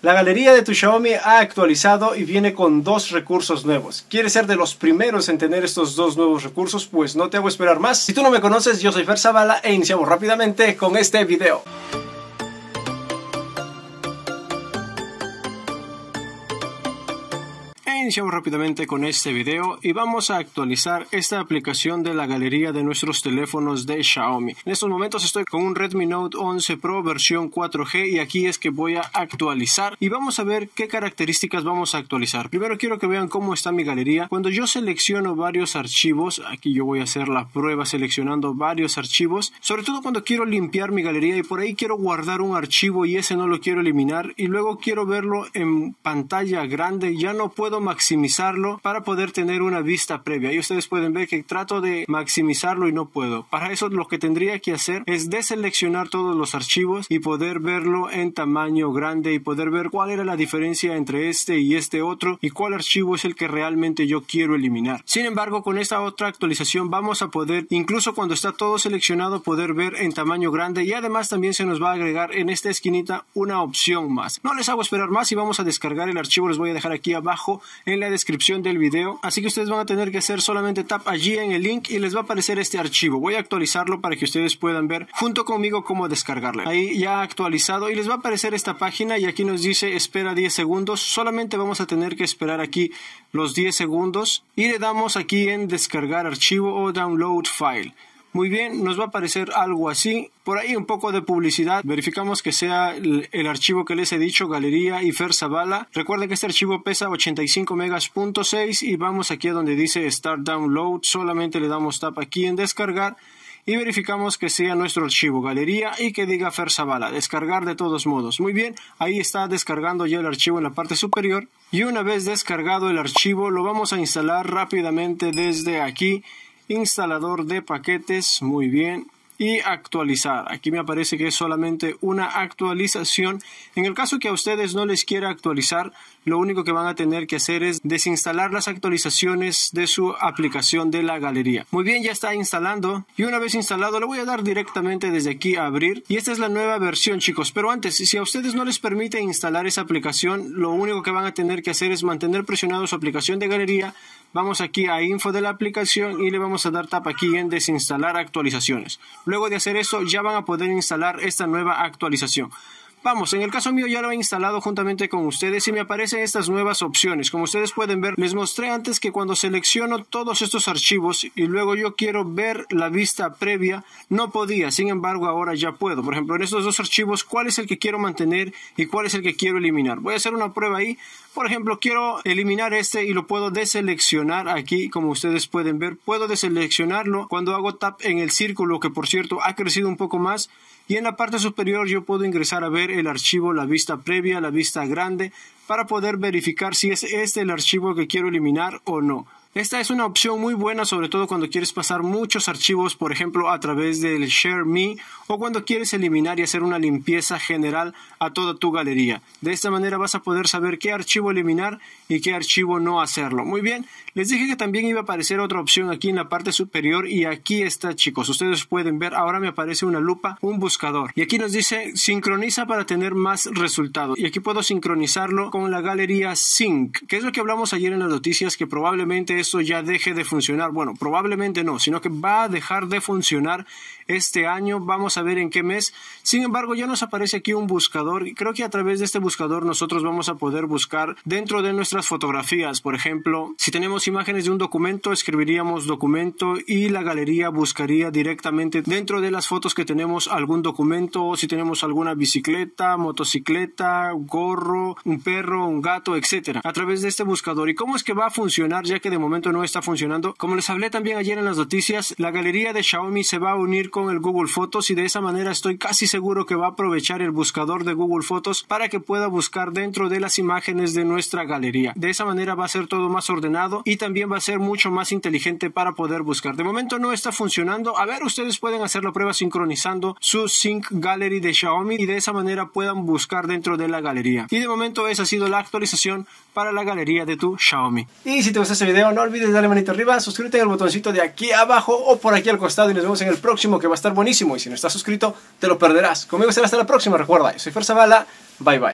La galería de tu Xiaomi ha actualizado y viene con dos recursos nuevos. ¿Quieres ser de los primeros en tener estos dos nuevos recursos? Pues no te hago esperar más. Si tú no me conoces, yo soy Fer Zavala e iniciamos rápidamente con este video. Iniciamos rápidamente con este video y vamos a actualizar esta aplicación de la galería de nuestros teléfonos de Xiaomi. En estos momentos estoy con un Redmi Note 11 Pro versión 4G y aquí es que voy a actualizar y vamos a ver qué características vamos a actualizar. Primero quiero que vean cómo está mi galería. Cuando yo selecciono varios archivos, aquí yo voy a hacer la prueba seleccionando varios archivos, sobre todo cuando quiero limpiar mi galería y por ahí quiero guardar un archivo y ese no lo quiero eliminar y luego quiero verlo en pantalla grande, ya no puedo maximizarlo para poder tener una vista previa. Y ustedes pueden ver que trato de maximizarlo y no puedo. Para eso lo que tendría que hacer es deseleccionar todos los archivos y poder verlo en tamaño grande y poder ver cuál era la diferencia entre este y este otro y cuál archivo es el que realmente yo quiero eliminar. Sin embargo, con esta otra actualización vamos a poder, incluso cuando está todo seleccionado, poder ver en tamaño grande y además también se nos va a agregar en esta esquinita una opción más. No les hago esperar más y vamos a descargar el archivo, les voy a dejar aquí abajo en la descripción del video, así que ustedes van a tener que hacer solamente tap allí en el link y les va a aparecer este archivo. Voy a actualizarlo para que ustedes puedan ver junto conmigo cómo descargarlo. Ahí ya actualizado y les va a aparecer esta página y aquí nos dice espera 10 segundos. Solamente vamos a tener que esperar aquí los 10 segundos y le damos aquí en descargar archivo o download file. Muy bien, nos va a aparecer algo así. Por ahí un poco de publicidad. Verificamos que sea el, archivo que les he dicho, Galería y Zavala. Recuerden que este archivo pesa 85 megas.6 y vamos aquí a donde dice Start Download. Solamente le damos tap aquí en descargar y verificamos que sea nuestro archivo galería y que diga Ferzabala, descargar de todos modos. Muy bien, ahí está descargando ya el archivo en la parte superior y una vez descargado el archivo lo vamos a instalar rápidamente desde aquí instalador de paquetes, muy bien y actualizar. Aquí me aparece que es solamente una actualización. En el caso que a ustedes no les quiera actualizar, lo único que van a tener que hacer es desinstalar las actualizaciones de su aplicación de la galería. Muy bien, ya está instalando y una vez instalado le voy a dar directamente desde aquí a abrir y esta es la nueva versión chicos. Pero antes, si a ustedes no les permite instalar esa aplicación, lo único que van a tener que hacer es mantener presionado su aplicación de galería. Vamos aquí a info de la aplicación y le vamos a dar tap aquí en desinstalar actualizaciones. Luego de hacer eso, ya van a poder instalar esta nueva actualización. Vamos, en el caso mío ya lo he instalado juntamente con ustedes y me aparecen estas nuevas opciones. Como ustedes pueden ver, les mostré antes que cuando selecciono todos estos archivos y luego yo quiero ver la vista previa, no podía, sin embargo ahora ya puedo. Por ejemplo, en estos dos archivos, ¿cuál es el que quiero mantener y cuál es el que quiero eliminar? Voy a hacer una prueba ahí. Por ejemplo, quiero eliminar este y lo puedo deseleccionar aquí, como ustedes pueden ver. Puedo deseleccionarlo cuando hago tap en el círculo, que por cierto ha crecido un poco más y en la parte superior yo puedo ingresar a ver el archivo, la vista previa, la vista grande, para poder verificar si es este el archivo que quiero eliminar o no. Esta es una opción muy buena, sobre todo cuando quieres pasar muchos archivos, por ejemplo, a través del Share Me o cuando quieres eliminar y hacer una limpieza general a toda tu galería. De esta manera vas a poder saber qué archivo eliminar y qué archivo no hacerlo. Muy bien, les dije que también iba a aparecer otra opción aquí en la parte superior y aquí está, chicos. Ustedes pueden ver, ahora me aparece una lupa, un buscador. Y aquí nos dice sincroniza para tener más resultados. Y aquí puedo sincronizarlo la galería Sync, que es lo que hablamos ayer en las noticias, que probablemente eso ya deje de funcionar. Bueno, probablemente no, sino que va a dejar de funcionar este año. Vamos a ver en qué mes. Sin embargo, ya nos aparece aquí un buscador. y Creo que a través de este buscador nosotros vamos a poder buscar dentro de nuestras fotografías. Por ejemplo, si tenemos imágenes de un documento, escribiríamos documento y la galería buscaría directamente dentro de las fotos que tenemos algún documento, o si tenemos alguna bicicleta, motocicleta, gorro, un perro un gato, etcétera, a través de este buscador. ¿Y cómo es que va a funcionar ya que de momento no está funcionando? Como les hablé también ayer en las noticias, la galería de Xiaomi se va a unir con el Google Fotos y de esa manera estoy casi seguro que va a aprovechar el buscador de Google Fotos para que pueda buscar dentro de las imágenes de nuestra galería. De esa manera va a ser todo más ordenado y también va a ser mucho más inteligente para poder buscar. De momento no está funcionando. A ver, ustedes pueden hacer la prueba sincronizando su Sync Gallery de Xiaomi y de esa manera puedan buscar dentro de la galería. Y de momento es así la actualización para la galería de tu Xiaomi. Y si te gustó este video, no olvides darle manito arriba, suscríbete al botoncito de aquí abajo o por aquí al costado y nos vemos en el próximo que va a estar buenísimo. Y si no estás suscrito, te lo perderás. Conmigo será hasta la próxima, recuerda. Yo soy Fuerza Bala, bye bye.